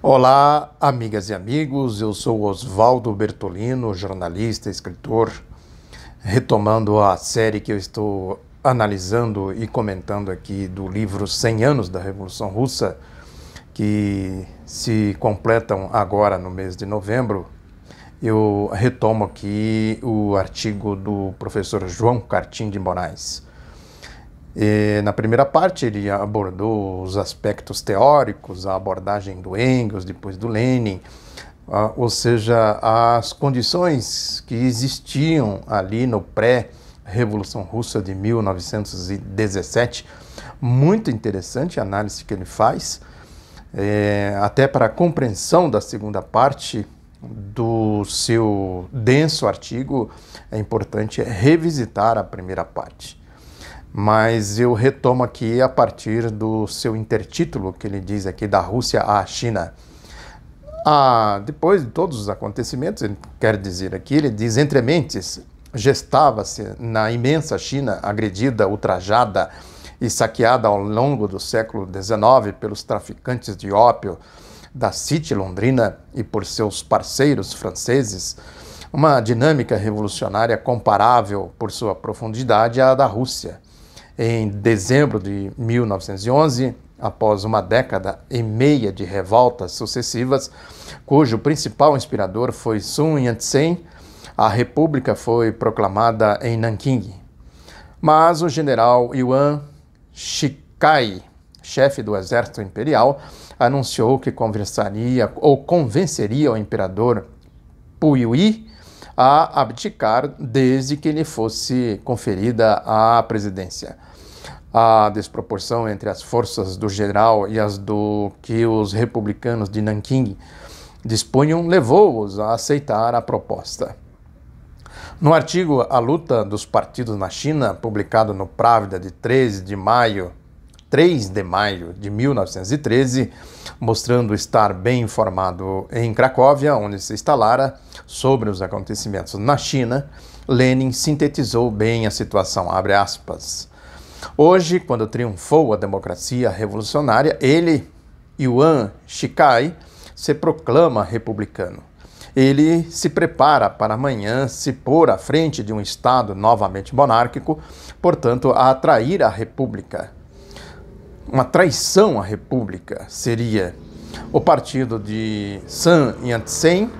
Olá, amigas e amigos. Eu sou Oswaldo Bertolino, jornalista, escritor, retomando a série que eu estou analisando e comentando aqui do livro 100 anos da Revolução Russa, que se completam agora no mês de novembro. Eu retomo aqui o artigo do professor João Cartim de Moraes. E, na primeira parte, ele abordou os aspectos teóricos, a abordagem do Engels, depois do Lenin, ou seja, as condições que existiam ali no pré-Revolução Russa de 1917. Muito interessante a análise que ele faz, é, até para a compreensão da segunda parte do seu denso artigo, é importante revisitar a primeira parte mas eu retomo aqui a partir do seu intertítulo que ele diz aqui da Rússia à China. Ah, depois de todos os acontecimentos, ele quer dizer aqui, ele diz entre mentes, gestava-se na imensa China agredida, ultrajada e saqueada ao longo do século XIX pelos traficantes de ópio da City Londrina e por seus parceiros franceses, uma dinâmica revolucionária comparável por sua profundidade à da Rússia em dezembro de 1911, após uma década e meia de revoltas sucessivas, cujo principal inspirador foi Sun Yat-sen, a república foi proclamada em Nanquim. Mas o general Yuan Shikai, chefe do exército imperial, anunciou que conversaria ou convenceria o imperador Puyi a abdicar desde que lhe fosse conferida a presidência a desproporção entre as forças do general e as do que os republicanos de Nanquim dispunham levou-os a aceitar a proposta. No artigo A Luta dos Partidos na China, publicado no Právida de 13 de maio, 3 de maio de 1913, mostrando estar bem informado em Cracóvia, onde se instalara, sobre os acontecimentos na China, Lenin sintetizou bem a situação, abre aspas. Hoje, quando triunfou a democracia revolucionária, ele, Yuan Shikai, se proclama republicano. Ele se prepara para amanhã se pôr à frente de um Estado novamente monárquico, portanto, a atrair a República. Uma traição à República seria. O partido de Sun Yat-sen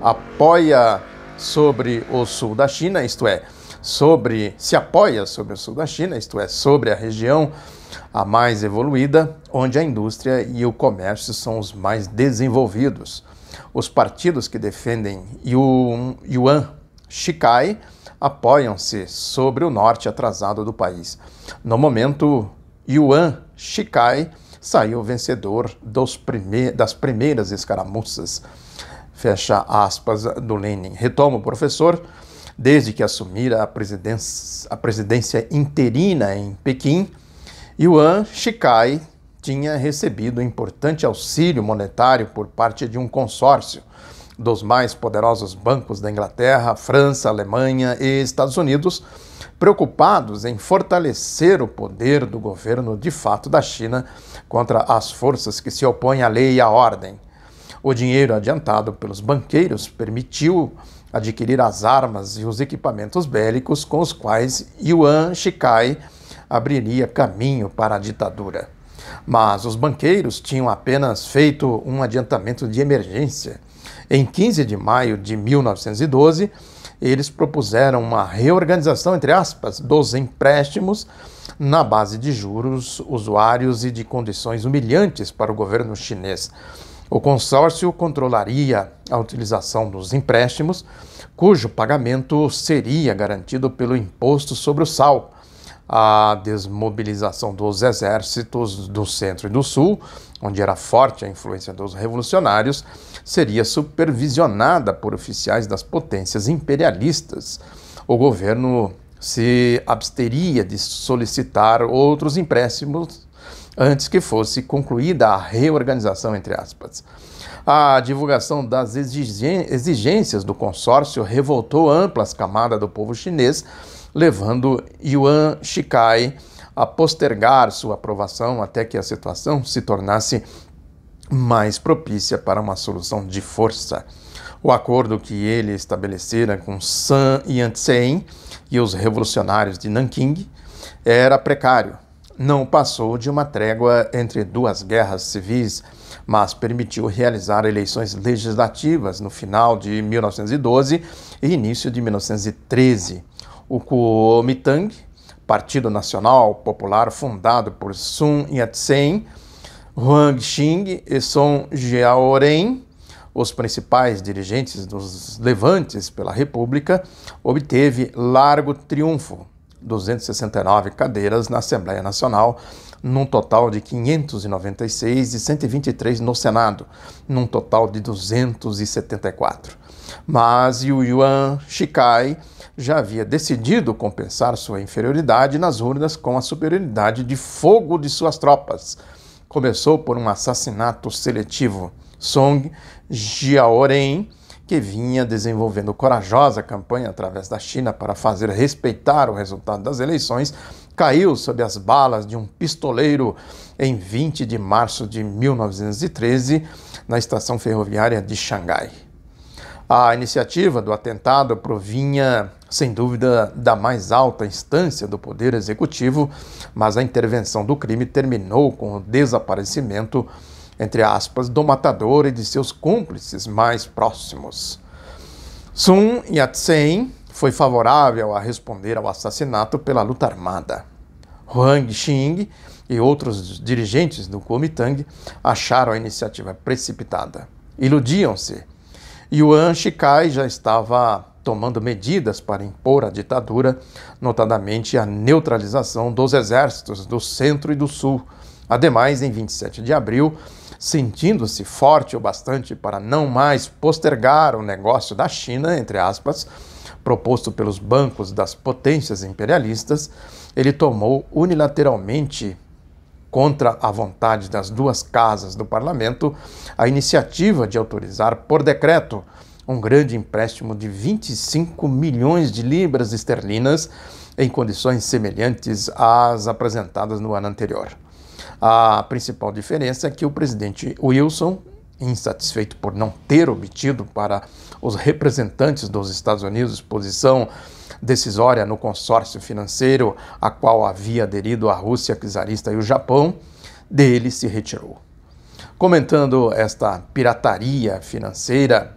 apoia sobre o sul da China, isto é, sobre se apoia sobre o sul da China, isto é, sobre a região a mais evoluída, onde a indústria e o comércio são os mais desenvolvidos. Os partidos que defendem Yuan Shikai apoiam-se sobre o norte atrasado do país. No momento, Yuan Shikai saiu vencedor prime das primeiras escaramuças. Fecha aspas do Lenin. Retoma o professor desde que assumira a presidência, a presidência interina em Pequim, Yuan Shikai tinha recebido importante auxílio monetário por parte de um consórcio dos mais poderosos bancos da Inglaterra, França, Alemanha e Estados Unidos, preocupados em fortalecer o poder do governo de fato da China contra as forças que se opõem à lei e à ordem. O dinheiro adiantado pelos banqueiros permitiu adquirir as armas e os equipamentos bélicos com os quais Yuan Shikai abriria caminho para a ditadura. Mas os banqueiros tinham apenas feito um adiantamento de emergência. Em 15 de maio de 1912, eles propuseram uma reorganização, entre aspas, dos empréstimos na base de juros, usuários e de condições humilhantes para o governo chinês o consórcio controlaria a utilização dos empréstimos, cujo pagamento seria garantido pelo imposto sobre o sal, a desmobilização dos exércitos do centro e do sul, onde era forte a influência dos revolucionários, seria supervisionada por oficiais das potências imperialistas. O governo se absteria de solicitar outros empréstimos antes que fosse concluída a reorganização, entre aspas. A divulgação das exigências do consórcio revoltou amplas camadas do povo chinês, levando Yuan Shikai a postergar sua aprovação até que a situação se tornasse mais propícia para uma solução de força. O acordo que ele estabelecera com Sun Yat-sen e os revolucionários de Nanking era precário, não passou de uma trégua entre duas guerras civis, mas permitiu realizar eleições legislativas no final de 1912 e início de 1913. O Kuomintang, Partido Nacional Popular fundado por Sun Yat-sen, Huang Xing e Song Jiaoren, os principais dirigentes dos levantes pela República, obteve largo triunfo 269 cadeiras na Assembleia Nacional, num total de 596 e 123 no Senado, num total de 274. Mas Yu Yuan Shikai já havia decidido compensar sua inferioridade nas urnas com a superioridade de fogo de suas tropas. Começou por um assassinato seletivo. Song Jiaoren que vinha desenvolvendo corajosa campanha através da China para fazer respeitar o resultado das eleições, caiu sob as balas de um pistoleiro em 20 de março de 1913 na estação ferroviária de Xangai. A iniciativa do atentado provinha, sem dúvida, da mais alta instância do Poder Executivo, mas a intervenção do crime terminou com o desaparecimento entre aspas, do matador e de seus cúmplices mais próximos. Sun Yat-sen foi favorável a responder ao assassinato pela luta armada. Huang Xing e outros dirigentes do Kuomintang acharam a iniciativa precipitada. Iludiam-se. Yuan Shikai já estava tomando medidas para impor a ditadura, notadamente a neutralização dos exércitos do centro e do sul. Ademais, em 27 de abril, sentindo-se forte o bastante para não mais postergar o negócio da China, entre aspas, proposto pelos bancos das potências imperialistas, ele tomou unilateralmente contra a vontade das duas casas do parlamento, a iniciativa de autorizar por decreto um grande empréstimo de 25 milhões de libras esterlinas em condições semelhantes às apresentadas no ano anterior. A principal diferença é que o presidente Wilson, insatisfeito por não ter obtido para os representantes dos Estados Unidos posição decisória no consórcio financeiro a qual havia aderido a Rússia czarista e o Japão, dele se retirou. Comentando esta pirataria financeira,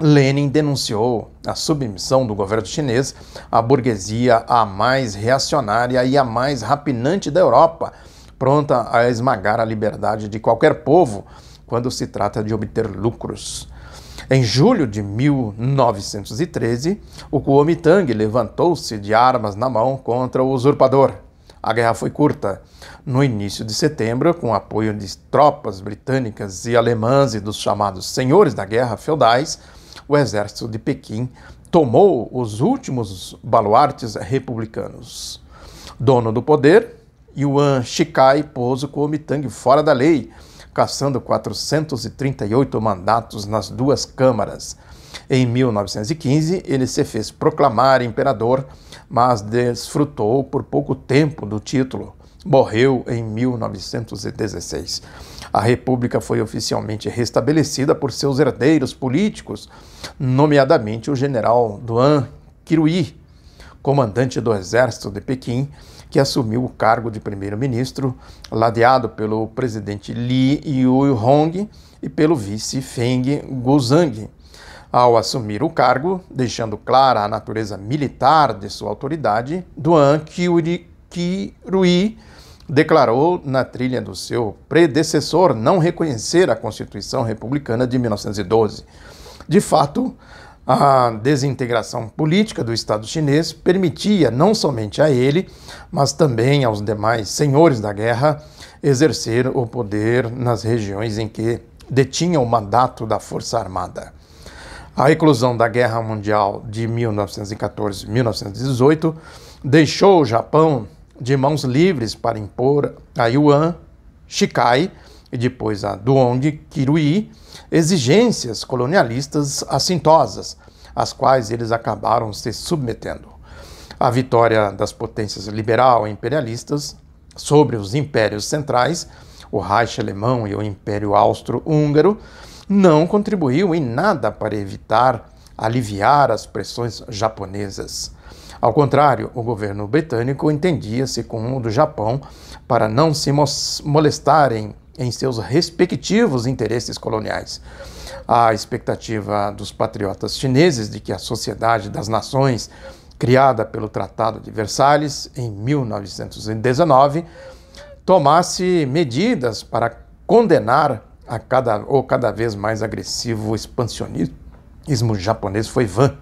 Lenin denunciou a submissão do governo chinês à burguesia a mais reacionária e a mais rapinante da Europa, pronta a esmagar a liberdade de qualquer povo quando se trata de obter lucros. Em julho de 1913, o Kuomintang levantou-se de armas na mão contra o usurpador. A guerra foi curta. No início de setembro, com apoio de tropas britânicas e alemãs e dos chamados senhores da guerra feudais, o exército de Pequim tomou os últimos baluartes republicanos. Dono do poder, Yuan Shikai pôs o Kuomintang fora da lei, caçando 438 mandatos nas duas câmaras. Em 1915, ele se fez proclamar imperador, mas desfrutou por pouco tempo do título. Morreu em 1916. A República foi oficialmente restabelecida por seus herdeiros políticos, nomeadamente o general Duan Kirui, comandante do exército de Pequim, que assumiu o cargo de primeiro-ministro, ladeado pelo presidente Li Yu-hong e pelo vice Feng Gozang. Ao assumir o cargo, deixando clara a natureza militar de sua autoridade, Duan Qirui declarou na trilha do seu predecessor não reconhecer a Constituição Republicana de 1912. De fato, a desintegração política do Estado chinês permitia não somente a ele, mas também aos demais senhores da guerra exercer o poder nas regiões em que detinha o mandato da Força Armada. A eclosão da Guerra Mundial de 1914-1918 deixou o Japão de mãos livres para impor a Yuan, Shikai e depois a Duong Kirui, exigências colonialistas assintosas, às quais eles acabaram se submetendo. A vitória das potências liberal-imperialistas sobre os impérios centrais, o Reich alemão e o Império Austro-Húngaro, não contribuiu em nada para evitar aliviar as pressões japonesas. Ao contrário, o governo britânico entendia-se com o do Japão para não se molestarem em seus respectivos interesses coloniais. A expectativa dos patriotas chineses de que a Sociedade das Nações, criada pelo Tratado de Versalhes em 1919, tomasse medidas para condenar a cada, o cada vez mais agressivo expansionismo japonês foi vã.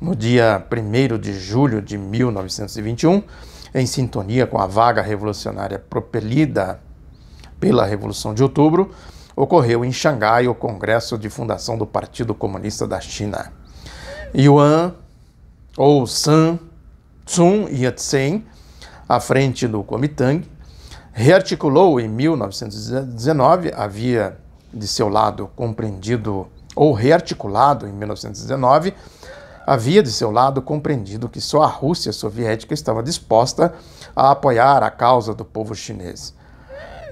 No dia 1 de julho de 1921, em sintonia com a vaga revolucionária propelida pela Revolução de Outubro, ocorreu em Xangai o Congresso de Fundação do Partido Comunista da China. Yuan ou Sun Tsun Yat-sen, à frente do Kuomintang, rearticulou em 1919, havia de seu lado compreendido ou rearticulado em 1919, havia de seu lado compreendido que só a Rússia soviética estava disposta a apoiar a causa do povo chinês.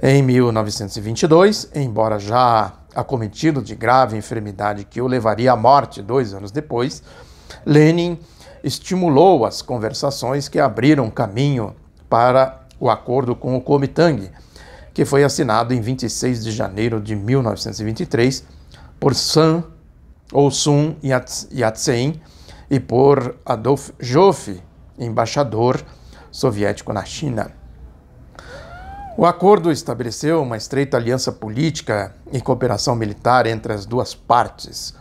Em 1922, embora já acometido de grave enfermidade que o levaria à morte dois anos depois, Lenin estimulou as conversações que abriram caminho para o acordo com o Kuomintang, que foi assinado em 26 de janeiro de 1923 por Sun Sun Yat-sen e por Adolf Joffe, embaixador soviético na China. O acordo estabeleceu uma estreita aliança política e cooperação militar entre as duas partes.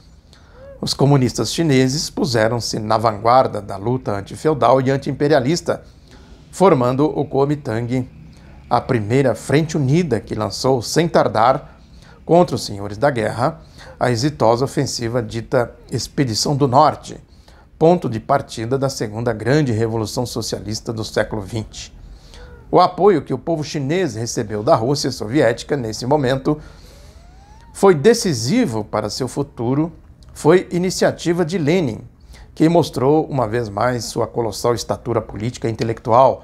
Os comunistas chineses puseram-se na vanguarda da luta antifeudal e antiimperialista, formando o Kuomintang, a primeira frente unida que lançou sem tardar contra os senhores da guerra a exitosa ofensiva dita Expedição do Norte, ponto de partida da segunda grande revolução socialista do século XX. O apoio que o povo chinês recebeu da Rússia soviética nesse momento foi decisivo para seu futuro, foi iniciativa de Lenin, que mostrou uma vez mais sua colossal estatura política e intelectual,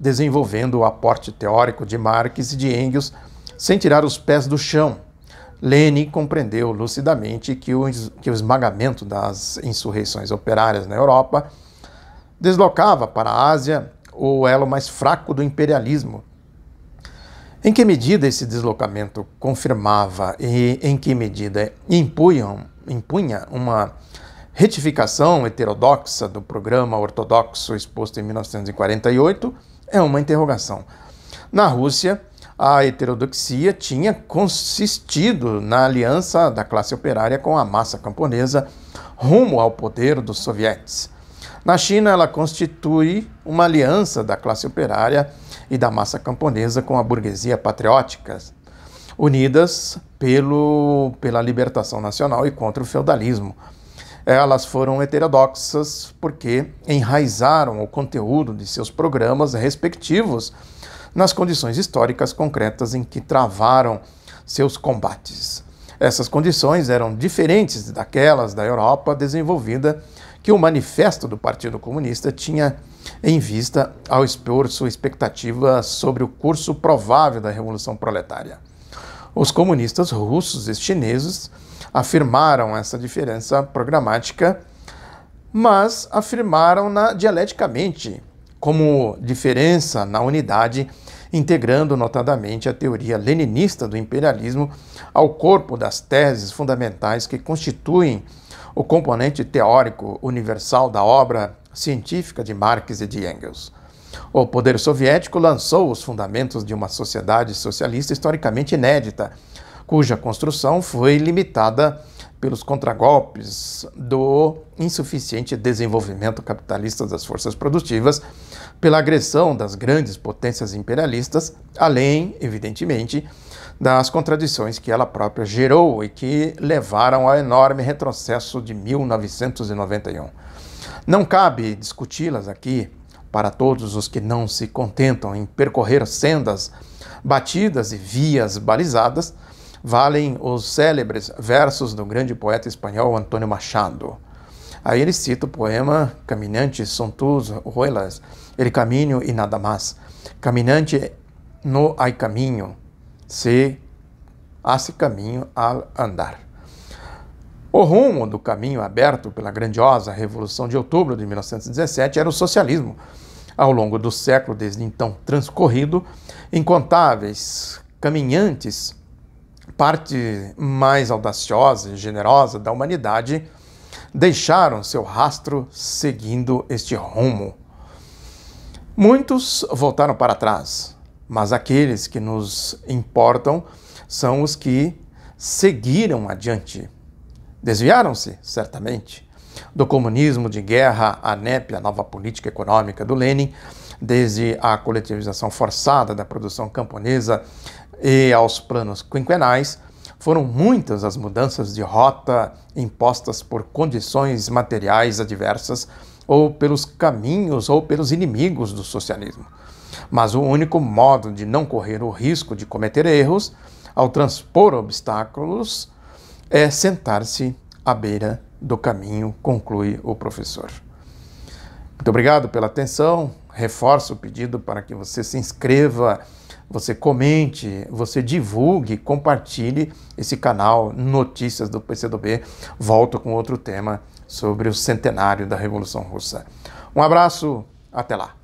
desenvolvendo o aporte teórico de Marx e de Engels sem tirar os pés do chão. Lenin compreendeu lucidamente que o, que o esmagamento das insurreições operárias na Europa deslocava para a Ásia o elo mais fraco do imperialismo. Em que medida esse deslocamento confirmava e em que medida impunha uma retificação heterodoxa do programa ortodoxo exposto em 1948 é uma interrogação. Na Rússia, a heterodoxia tinha consistido na aliança da classe operária com a massa camponesa rumo ao poder dos soviets. Na China, ela constitui uma aliança da classe operária e da massa camponesa com a burguesia patriótica, unidas pelo, pela libertação nacional e contra o feudalismo. Elas foram heterodoxas porque enraizaram o conteúdo de seus programas respectivos nas condições históricas concretas em que travaram seus combates. Essas condições eram diferentes daquelas da Europa desenvolvida que o manifesto do Partido Comunista tinha em vista ao expor sua expectativa sobre o curso provável da Revolução Proletária. Os comunistas russos e chineses afirmaram essa diferença programática, mas afirmaram-na dialeticamente, como diferença na unidade, integrando notadamente a teoria leninista do imperialismo ao corpo das teses fundamentais que constituem o componente teórico universal da obra científica de Marx e de Engels. O poder soviético lançou os fundamentos de uma sociedade socialista historicamente inédita, cuja construção foi limitada pelos contragolpes do insuficiente desenvolvimento capitalista das forças produtivas, pela agressão das grandes potências imperialistas, além, evidentemente, das contradições que ela própria gerou e que levaram ao enorme retrocesso de 1991. Não cabe discuti-las aqui para todos os que não se contentam em percorrer sendas batidas e vias balizadas, valem os célebres versos do grande poeta espanhol Antônio Machado. Aí ele cita o poema Caminante son tus ruelas, el caminho e nada mais. Caminante no hay caminho, se hace caminho al andar. O rumo do caminho aberto pela grandiosa Revolução de Outubro de 1917 era o socialismo. Ao longo do século desde então transcorrido, incontáveis caminhantes, parte mais audaciosa e generosa da humanidade, deixaram seu rastro seguindo este rumo. Muitos voltaram para trás, mas aqueles que nos importam são os que seguiram adiante. Desviaram-se, certamente, do comunismo de guerra, a NEP, a nova política econômica do Lenin, desde a coletivização forçada da produção camponesa e aos planos quinquenais, foram muitas as mudanças de rota impostas por condições materiais adversas ou pelos caminhos ou pelos inimigos do socialismo. Mas o único modo de não correr o risco de cometer erros ao transpor obstáculos é sentar-se à beira do caminho, conclui o professor. Muito obrigado pela atenção. Reforço o pedido para que você se inscreva, você comente, você divulgue, compartilhe esse canal Notícias do PCdoB. Volto com outro tema sobre o centenário da Revolução Russa. Um abraço, até lá.